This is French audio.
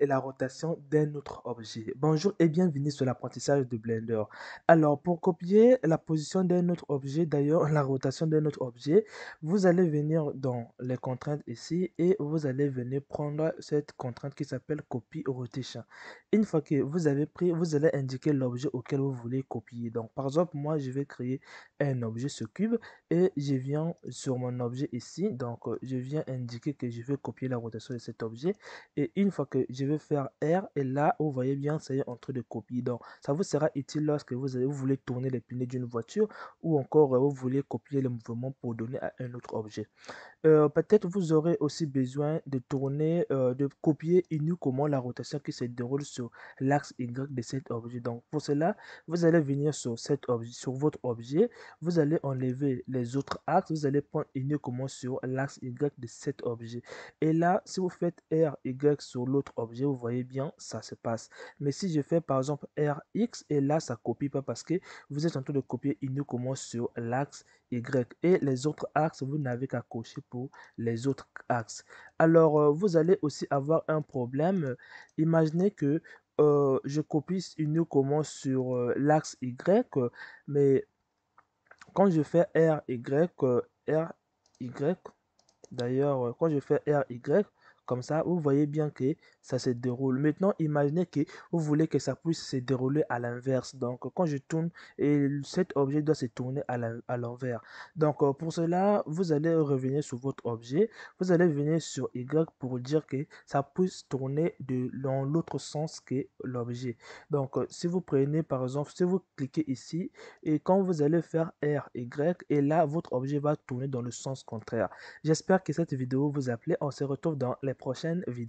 la rotation d'un autre objet. Bonjour et bienvenue sur l'apprentissage de Blender. Alors, pour copier la position d'un autre objet, d'ailleurs la rotation d'un autre objet, vous allez venir dans les contraintes ici et vous allez venir prendre cette contrainte qui s'appelle Copy Rotation. Une fois que vous avez pris, vous allez indiquer l'objet auquel vous voulez copier. Donc, par exemple, moi, je vais créer un objet ce cube et je viens sur mon objet ici. Donc, euh, je viens indiquer que je veux copier la rotation de cet objet et une fois que je vais faire R et là, vous voyez bien, ça y est en train de copier. Donc, ça vous sera utile lorsque vous, vous voulez tourner les pneus d'une voiture ou encore euh, vous voulez copier le mouvement pour donner à un autre objet. Euh, peut-être vous aurez aussi besoin de tourner, euh, de copier comment la rotation qui se déroule sur l'axe Y de cet objet. Donc, pour cela, vous allez venir sur, cet objet, sur votre objet, vous allez enlever les autres axes, vous allez prendre comment sur l'axe Y de cet objet. Et là, si vous faites R, Y sur l'autre, objet, vous voyez bien, ça se passe. Mais si je fais par exemple RX, et là, ça copie pas parce que vous êtes en train de copier commence sur l'axe Y. Et les autres axes, vous n'avez qu'à cocher pour les autres axes. Alors, euh, vous allez aussi avoir un problème. Imaginez que euh, je copie une commence sur euh, l'axe Y, mais quand je fais R, Y, R, Y, d'ailleurs, quand je fais R, Y, comme ça, vous voyez bien que ça se déroule. Maintenant, imaginez que vous voulez que ça puisse se dérouler à l'inverse. Donc, quand je tourne, et cet objet doit se tourner à l'envers. Donc, euh, pour cela, vous allez revenir sur votre objet. Vous allez venir sur Y pour dire que ça puisse tourner de, dans l'autre sens que l'objet. Donc, euh, si vous prenez, par exemple, si vous cliquez ici, et quand vous allez faire R, Y, et là, votre objet va tourner dans le sens contraire. J'espère que cette vidéo vous a plu. On se retrouve dans les prochaine vidéo.